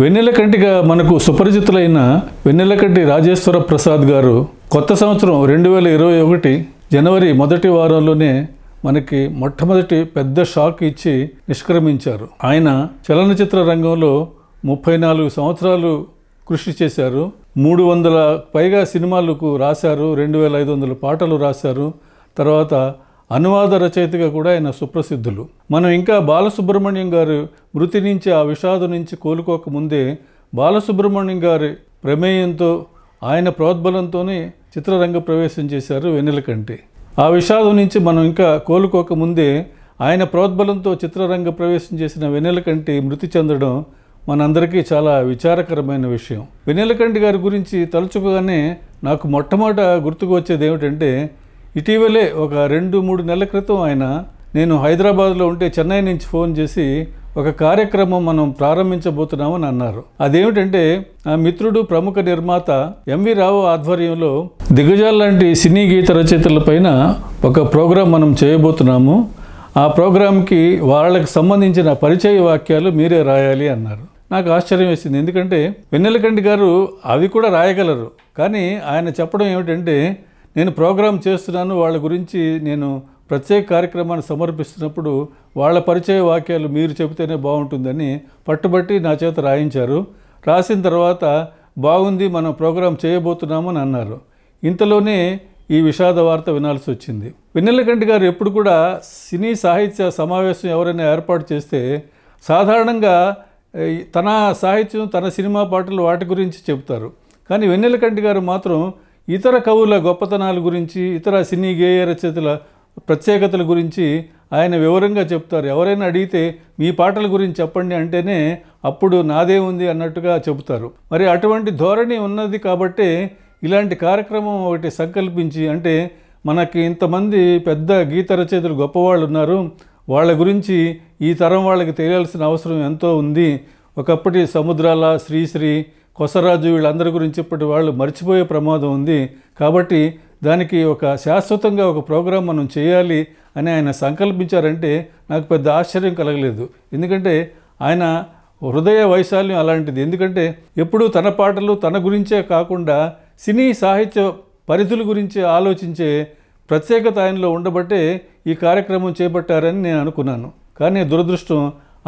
వెన్నెల కంటిగా మనకు సుపరిచితులైన వెన్నెలకంటి రాజేశ్వర ప్రసాద్ గారు కొత్త సంవత్సరం రెండు వేల ఇరవై ఒకటి జనవరి మొదటి వారంలోనే మనకి మొట్టమొదటి పెద్ద షాక్ ఇచ్చి నిష్క్రమించారు ఆయన చలనచిత్ర రంగంలో ముప్పై నాలుగు సంవత్సరాలు కృషి చేశారు మూడు వందల పైగా సినిమాలకు రాశారు రెండు వేల ఐదు వందల పాటలు రాశారు తర్వాత అనువాద రచయితగా కూడా ఆయన సుప్రసిద్ధులు మనం ఇంకా బాలసుబ్రహ్మణ్యం గారు మృతి నుంచి ఆ విషాదం నుంచి కోలుకోకముందే బాలసుబ్రహ్మణ్యం గారి ప్రమేయంతో ఆయన ప్రోద్బలంతోనే చిత్రరంగ ప్రవేశం చేశారు వెన్నెలకంటి ఆ విషాదం నుంచి మనం ఇంకా కోలుకోకముందే ఆయన ప్రోద్బలంతో చిత్రరంగ ప్రవేశం చేసిన వెన్నెలకంటి మృతి చెందడం మనందరికీ చాలా విచారకరమైన విషయం వెన్నెలకంటి గారి గురించి తలుచుకోగానే నాకు మొట్టమొదట గుర్తుకు వచ్చేది ఏమిటంటే ఇటీవలే ఒక రెండు మూడు నెలల క్రితం ఆయన నేను హైదరాబాద్లో ఉంటే చెన్నై నుంచి ఫోన్ చేసి ఒక కార్యక్రమం మనం ప్రారంభించబోతున్నామని అన్నారు అదేమిటంటే ఆ మిత్రుడు ప్రముఖ నిర్మాత ఎంవి రావు ఆధ్వర్యంలో దిగజాల్ లాంటి సినీ గీత రచయితలపైన ఒక ప్రోగ్రాం మనం చేయబోతున్నాము ఆ ప్రోగ్రాంకి వాళ్ళకి సంబంధించిన పరిచయ వాక్యాలు మీరే రాయాలి అన్నారు నాకు ఆశ్చర్యం వేసింది ఎందుకంటే వెన్నెలకంటి గారు అవి కూడా రాయగలరు కానీ ఆయన చెప్పడం ఏమిటంటే నేను ప్రోగ్రామ్ చేస్తున్నాను వాళ్ళ గురించి నేను ప్రత్యేక కార్యక్రమాన్ని సమర్పిస్తున్నప్పుడు వాళ్ళ పరిచయ వాక్యాలు మీరు చెబితేనే బాగుంటుందని పట్టుబట్టి నా చేత రాయించారు రాసిన తర్వాత బాగుంది మనం ప్రోగ్రాం చేయబోతున్నామని అన్నారు ఇంతలోనే ఈ విషాద వార్త వినాల్సి వచ్చింది వెన్నెలకంటి గారు ఎప్పుడు కూడా సినీ సాహిత్య సమావేశం ఎవరైనా ఏర్పాటు చేస్తే సాధారణంగా తన సాహిత్యం తన సినిమా పాటలు వాటి గురించి చెబుతారు కానీ వెన్నెలకంటి గారు మాత్రం ఇతర కవుల గొప్పతనాల గురించి ఇతర సినీ గేయ రచయితల ప్రత్యేకతల గురించి ఆయన వివరంగా చెప్తారు ఎవరైనా అడిగితే మీ పాటల గురించి చెప్పండి అంటేనే అప్పుడు నాదే ఉంది అన్నట్టుగా చెబుతారు మరి అటువంటి ధోరణి ఉన్నది కాబట్టే ఇలాంటి కార్యక్రమం ఒకటి సంకల్పించి అంటే మనకి ఇంతమంది పెద్ద గీత రచయితలు గొప్పవాళ్ళు ఉన్నారు వాళ్ళ గురించి ఈ తరం వాళ్ళకి తెలియాల్సిన అవసరం ఎంతో ఉంది ఒకప్పటి సముద్రాల శ్రీశ్రీ కొసరాజు వీళ్ళందరి గురించి ఇప్పటి వాళ్ళు మర్చిపోయే ప్రమాదం ఉంది కాబట్టి దానికి ఒక శాశ్వతంగా ఒక ప్రోగ్రాం మనం చేయాలి అని ఆయన సంకల్పించారంటే నాకు పెద్ద ఆశ్చర్యం కలగలేదు ఎందుకంటే ఆయన హృదయ వైశాల్యం అలాంటిది ఎందుకంటే ఎప్పుడూ తన పాటలు తన గురించే కాకుండా సినీ సాహిత్య పరిధుల గురించి ఆలోచించే ప్రత్యేకత ఆయనలో ఉండబట్టే ఈ కార్యక్రమం చేపట్టారని నేను అనుకున్నాను కానీ దురదృష్టం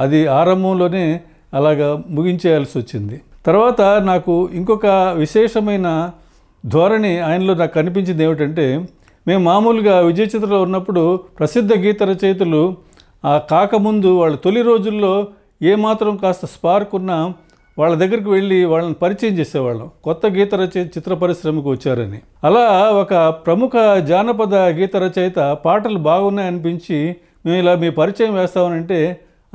అది ఆరంభంలోనే అలాగా ముగించేయాల్సి వచ్చింది తర్వాత నాకు ఇంకొక విశేషమైన ధోరణి ఆయనలో నాకు కనిపించింది ఏమిటంటే మేము మామూలుగా విజయ చిత్రలో ఉన్నప్పుడు ప్రసిద్ధ గీత రచయితలు ఆ కాకముందు వాళ్ళ తొలి రోజుల్లో ఏమాత్రం కాస్త స్పార్క్ ఉన్నా వాళ్ళ దగ్గరికి వెళ్ళి వాళ్ళని పరిచయం చేసేవాళ్ళం కొత్త గీత రచయిత చిత్ర పరిశ్రమకు వచ్చారని అలా ఒక ప్రముఖ జానపద గీత రచయిత పాటలు బాగున్నాయనిపించి మేము ఇలా మీ పరిచయం వేస్తామనంటే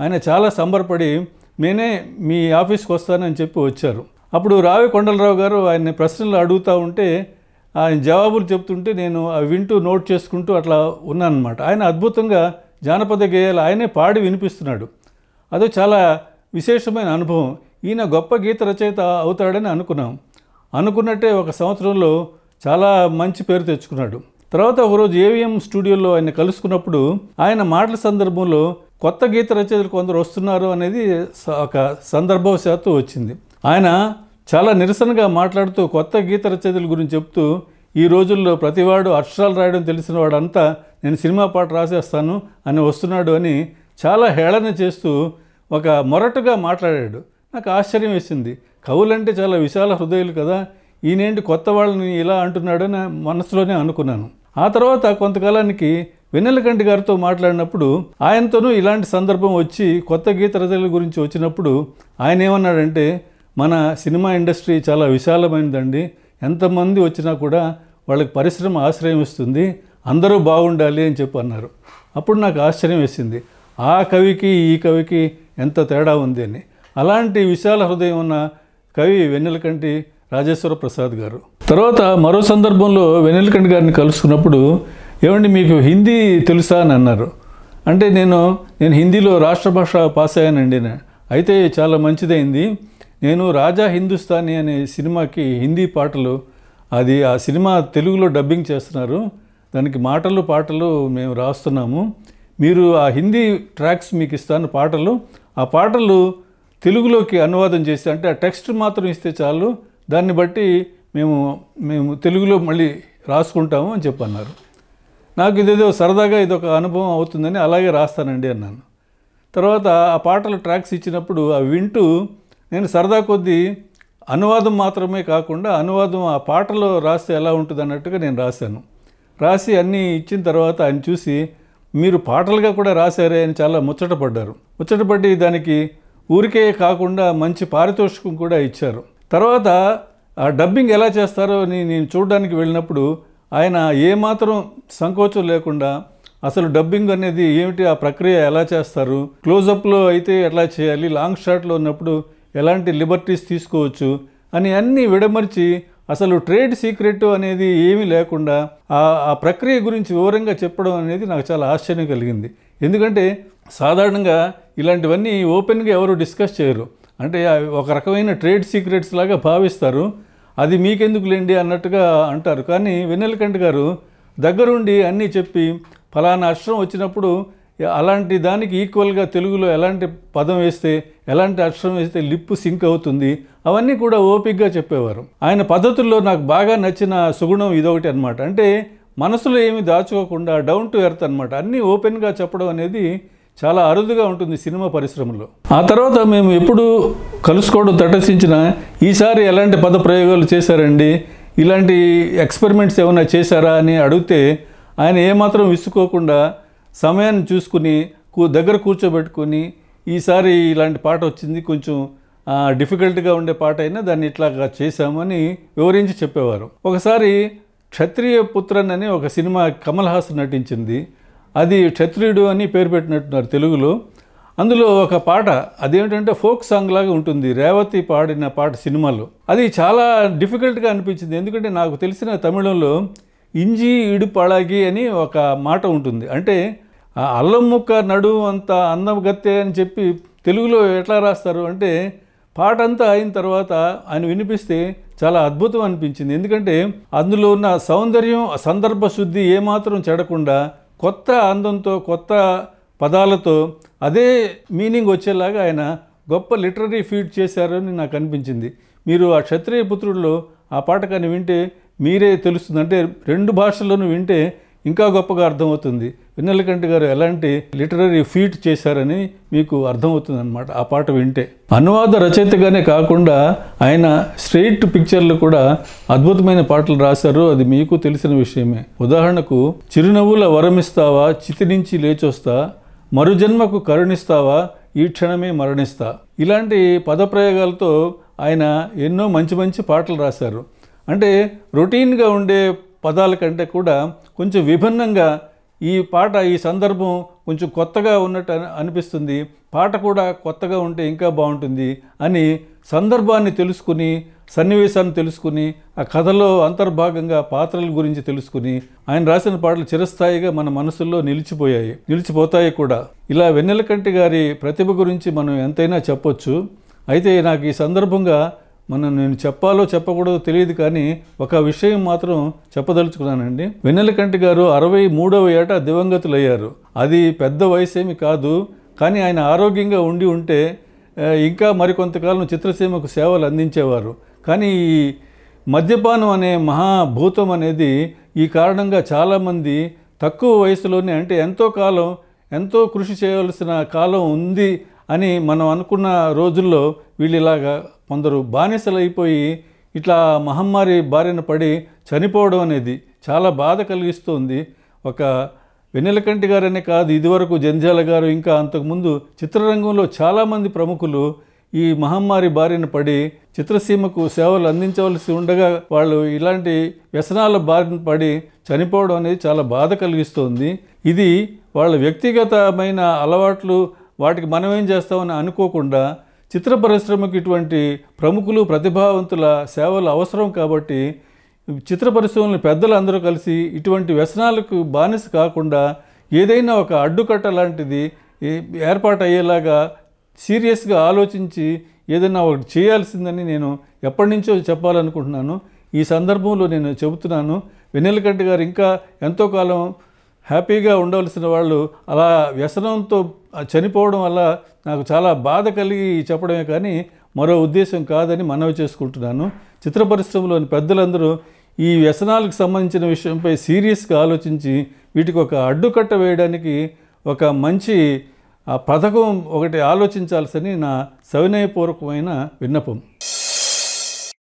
ఆయన చాలా సంబరపడి నేనే మీ ఆఫీస్కి వస్తానని చెప్పి వచ్చారు అప్పుడు రావి కొండలరావు గారు ఆయన్ని ప్రశ్నలు అడుగుతూ ఉంటే ఆయన జవాబులు చెప్తుంటే నేను అవి వింటూ నోట్ చేసుకుంటూ అట్లా ఉన్నానమాట ఆయన అద్భుతంగా జానపద గేయాలు ఆయనే పాడి వినిపిస్తున్నాడు అదో చాలా విశేషమైన అనుభవం ఈయన గొప్ప గీత రచయిత అవుతాడని అనుకున్నాం అనుకున్నట్టే ఒక సంవత్సరంలో చాలా మంచి పేరు తెచ్చుకున్నాడు తర్వాత ఒకరోజు ఏవిఎం స్టూడియోలో ఆయన కలుసుకున్నప్పుడు ఆయన మాటల సందర్భంలో కొత్త గీత రచయితలు కొందరు వస్తున్నారు అనేది ఒక సందర్భవశాత్తు వచ్చింది ఆయన చాలా నిరసనగా మాట్లాడుతూ కొత్త గీత రచయితల గురించి చెప్తూ ఈ రోజుల్లో ప్రతివాడు అక్షరాలు రాయడం తెలిసిన వాడంతా నేను సినిమా పాట రాసేస్తాను అని వస్తున్నాడు అని చాలా హేళన చేస్తూ ఒక మొరటుగా మాట్లాడాడు నాకు ఆశ్చర్యం వేసింది కవులంటే చాలా విశాల హృదయాలు కదా ఈయనేంటి కొత్త వాళ్ళని ఇలా అంటున్నాడని మనసులోనే అనుకున్నాను ఆ తర్వాత కొంతకాలానికి వెన్నెలకంటి గారితో మాట్లాడినప్పుడు ఆయనతోనూ ఇలాంటి సందర్భం వచ్చి కొత్త గీత రచనల గురించి వచ్చినప్పుడు ఆయన ఏమన్నాడంటే మన సినిమా ఇండస్ట్రీ చాలా విశాలమైనదండి ఎంతమంది వచ్చినా కూడా వాళ్ళకి పరిశ్రమ ఆశ్రయం ఇస్తుంది అందరూ బాగుండాలి అని చెప్పి అన్నారు అప్పుడు నాకు ఆశ్చర్యం వేసింది ఆ కవికి ఈ కవికి ఎంత తేడా ఉంది అని అలాంటి విశాల హృదయం ఉన్న కవి వెన్నెలకంటి రాజేశ్వర ప్రసాద్ గారు తర్వాత మరో సందర్భంలో వెన్నెలకంటి గారిని కలుసుకున్నప్పుడు ఏమండి మీకు హిందీ తెలుసా అని అన్నారు అంటే నేను నేను హిందీలో రాష్ట్ర భాష పాస్ అయ్యానండి అయితే చాలా మంచిదైంది నేను రాజా హిందుస్థానీ అనే సినిమాకి హిందీ పాటలు అది ఆ సినిమా తెలుగులో డబ్బింగ్ చేస్తున్నారు దానికి మాటలు పాటలు మేము రాస్తున్నాము మీరు ఆ హిందీ ట్రాక్స్ మీకు ఇస్తాను పాటలు ఆ పాటలు తెలుగులోకి అనువాదం చేస్తే అంటే ఆ టెక్స్ట్ మాత్రం ఇస్తే చాలు దాన్ని బట్టి మేము మేము తెలుగులో మళ్ళీ రాసుకుంటాము అని చెప్పన్నారు నాకు ఇదేదో సరదాగా ఇది ఒక అనుభవం అవుతుందని అలాగే రాస్తానండి అన్నాను తర్వాత ఆ పాటలు ట్రాక్స్ ఇచ్చినప్పుడు అవి వింటూ నేను సరదా కొద్దీ అనువాదం మాత్రమే కాకుండా అనువాదం ఆ పాటలో రాస్తే ఎలా ఉంటుంది అన్నట్టుగా నేను రాశాను రాసి అన్నీ ఇచ్చిన తర్వాత ఆయన చూసి మీరు పాటలుగా కూడా రాశారే అని చాలా ముచ్చటపడ్డారు ముచ్చటపడి దానికి ఊరికే కాకుండా మంచి పారితోషికం కూడా ఇచ్చారు తర్వాత ఆ డబ్బింగ్ ఎలా చేస్తారో నేను చూడడానికి వెళ్ళినప్పుడు ఆయన ఏమాత్రం సంకోచం లేకుండా అసలు డబ్బింగ్ అనేది ఏమిటి ఆ ప్రక్రియ ఎలా చేస్తారు క్లోజప్లో అయితే ఎలా చేయాలి లాంగ్ షాట్లో ఉన్నప్పుడు ఎలాంటి లిబర్టీస్ తీసుకోవచ్చు అని అన్నీ విడమర్చి అసలు ట్రేడ్ సీక్రెట్ అనేది ఏమీ లేకుండా ఆ ప్రక్రియ గురించి వివరంగా చెప్పడం అనేది నాకు చాలా ఆశ్చర్యం కలిగింది ఎందుకంటే సాధారణంగా ఇలాంటివన్నీ ఓపెన్గా ఎవరు డిస్కస్ చేయరు అంటే ఒక రకమైన ట్రేడ్ సీక్రెట్స్ లాగా భావిస్తారు అది మీకెందుకులేండి అన్నట్టుగా అంటారు కానీ వెన్నెలకంటి గారు దగ్గరుండి అన్నీ చెప్పి ఫలానా అక్షరం వచ్చినప్పుడు అలాంటి దానికి ఈక్వల్గా తెలుగులో ఎలాంటి పదం వేస్తే ఎలాంటి అక్షరం వేస్తే లిప్పు సింక్ అవుతుంది అవన్నీ కూడా ఓపిక్గా చెప్పేవారు ఆయన పద్ధతుల్లో నాకు బాగా నచ్చిన సుగుణం ఇదొకటి అనమాట అంటే మనసులో ఏమి దాచుకోకుండా డౌన్ టు ఎర్త్ అనమాట అన్నీ ఓపెన్గా చెప్పడం అనేది చాలా అరుదుగా ఉంటుంది సినిమా పరిశ్రమలో ఆ తర్వాత మేము ఎప్పుడు కలుసుకోవడం తటస్థించిన ఈసారి ఎలాంటి పద ప్రయోగాలు చేశారండి ఇలాంటి ఎక్స్పెరిమెంట్స్ ఏమైనా చేశారా అని అడిగితే ఆయన ఏమాత్రం విసుకోకుండా సమయాన్ని చూసుకుని దగ్గర కూర్చోబెట్టుకొని ఈసారి ఇలాంటి పాట వచ్చింది కొంచెం డిఫికల్ట్గా ఉండే పాట అయినా దాన్ని ఇట్లాగా చేశామని వివరించి చెప్పేవారు ఒకసారి క్షత్రియ పుత్రన్ అని ఒక సినిమా కమల్ హాసన్ నటించింది అది క్షత్రియుడు అని పేరు పెట్టినట్టున్నారు తెలుగులో అందులో ఒక పాట అదేమిటంటే ఫోక్ సాంగ్ లాగా ఉంటుంది రేవతి పాడిన పాట సినిమాలో అది చాలా డిఫికల్ట్గా అనిపించింది ఎందుకంటే నాకు తెలిసిన తమిళంలో ఇంజి ఇడుపళగి అని ఒక మాట ఉంటుంది అంటే అల్లం ముక్క నడు అంత అందం గత్తె అని చెప్పి తెలుగులో ఎట్లా రాస్తారు అంటే పాట అంతా అయిన తర్వాత ఆయన వినిపిస్తే చాలా అద్భుతం అనిపించింది ఎందుకంటే అందులో ఉన్న సౌందర్యం సందర్భ శుద్ధి ఏమాత్రం చెడకుండా కొత్త అందంతో కొత్త పదాలతో అదే మీనింగ్ వచ్చేలాగా ఆయన గొప్ప లిటరీ ఫీడ్ చేశారని నాకు అనిపించింది మీరు ఆ క్షత్రియ పుత్రుల్లో ఆ పాటకాన్ని వింటే మీరే తెలుస్తుంది అంటే రెండు భాషల్లోనూ వింటే ఇంకా గొప్పగా అర్థమవుతుంది వెన్నెలకంటి గారు ఎలాంటి లిటరరీ ఫీట్ చేశారని మీకు అర్థమవుతుందన్నమాట ఆ పాట వింటే అనువాద రచయితగానే కాకుండా ఆయన స్ట్రెయిట్ పిక్చర్లు కూడా అద్భుతమైన పాటలు రాశారు అది మీకు తెలిసిన విషయమే ఉదాహరణకు చిరునవ్వుల వరమిస్తావా చితి నుంచి లేచొస్తా మరుజన్మకు కరుణిస్తావా ఈ క్షణమే మరణిస్తా ఇలాంటి పదప్రయోగాలతో ఆయన ఎన్నో మంచి మంచి పాటలు రాశారు అంటే రొటీన్గా ఉండే పదాల కంటే కూడా కొంచెం విభిన్నంగా ఈ పాట ఈ సందర్భం కొంచెం కొత్తగా ఉన్నట్టు అనిపిస్తుంది పాట కూడా కొత్తగా ఉంటే ఇంకా బాగుంటుంది అని సందర్భాన్ని తెలుసుకుని సన్నివేశాన్ని తెలుసుకుని ఆ కథలో అంతర్భాగంగా పాత్రల గురించి తెలుసుకుని ఆయన రాసిన పాటలు చిరస్థాయిగా మన మనసుల్లో నిలిచిపోయాయి నిలిచిపోతాయి కూడా ఇలా వెన్నెలకంటి గారి ప్రతిభ గురించి మనం ఎంతైనా చెప్పొచ్చు అయితే నాకు ఈ సందర్భంగా మనం నేను చెప్పాలో చెప్పకూడదో తెలియదు కానీ ఒక విషయం మాత్రం చెప్పదలుచుకున్నానండి వెన్నెలకంటి గారు అరవై మూడవ ఏట దివంగతులయ్యారు అది పెద్ద వయసేమి కాదు కానీ ఆయన ఆరోగ్యంగా ఉండి ఉంటే ఇంకా మరికొంతకాలం చిత్రసీమకు సేవలు అందించేవారు కానీ ఈ మద్యపానం అనే మహాభూతం అనేది ఈ కారణంగా చాలామంది తక్కువ వయసులోనే అంటే ఎంతో కాలం ఎంతో కృషి చేయవలసిన కాలం ఉంది అని మనం అనుకున్న రోజుల్లో వీళ్ళు ఇలాగా కొందరు బానిసలైపోయి ఇట్లా మహమ్మారి బారిన పడి చనిపోవడం అనేది చాలా బాధ కలిగిస్తుంది ఒక వెన్నెలకంటి గారనే కాదు ఇదివరకు జంజాల గారు ఇంకా అంతకుముందు చిత్రరంగంలో చాలామంది ప్రముఖులు ఈ మహమ్మారి బారిన పడి చిత్రసీమకు సేవలు అందించవలసి ఉండగా వాళ్ళు ఇలాంటి వ్యసనాల బారిన పడి చనిపోవడం అనేది చాలా బాధ కలిగిస్తుంది ఇది వాళ్ళ వ్యక్తిగతమైన అలవాట్లు వాటికి మనం ఏం చేస్తామని అనుకోకుండా చిత్ర పరిశ్రమకు ఇటువంటి ప్రముఖులు ప్రతిభావంతుల సేవలు అవసరం కాబట్టి చిత్ర పరిశ్రమలు పెద్దలు అందరూ కలిసి ఇటువంటి వ్యసనాలకు బానిస కాకుండా ఏదైనా ఒక అడ్డుకట్ట లాంటిది ఏర్పాటు అయ్యేలాగా సీరియస్గా ఆలోచించి ఏదైనా ఒకటి చేయాల్సిందని నేను ఎప్పటి నుంచో చెప్పాలనుకుంటున్నాను ఈ సందర్భంలో నేను చెబుతున్నాను వెన్నెలకంటి గారు ఇంకా ఎంతో కాలం హ్యాపీగా ఉండవలసిన వాళ్ళు అలా వ్యసనంతో చనిపోవడం వల్ల నాకు చాలా బాధ కలిగి చెప్పడమే కానీ మరో ఉద్దేశం కాదని మనవి చేసుకుంటున్నాను చిత్ర పరిశ్రమలోని పెద్దలందరూ ఈ వ్యసనాలకు సంబంధించిన విషయంపై సీరియస్గా ఆలోచించి వీటికి ఒక అడ్డుకట్ట వేయడానికి ఒక మంచి పథకం ఒకటి ఆలోచించాల్సని నా సవినయపూర్వకమైన విన్నపం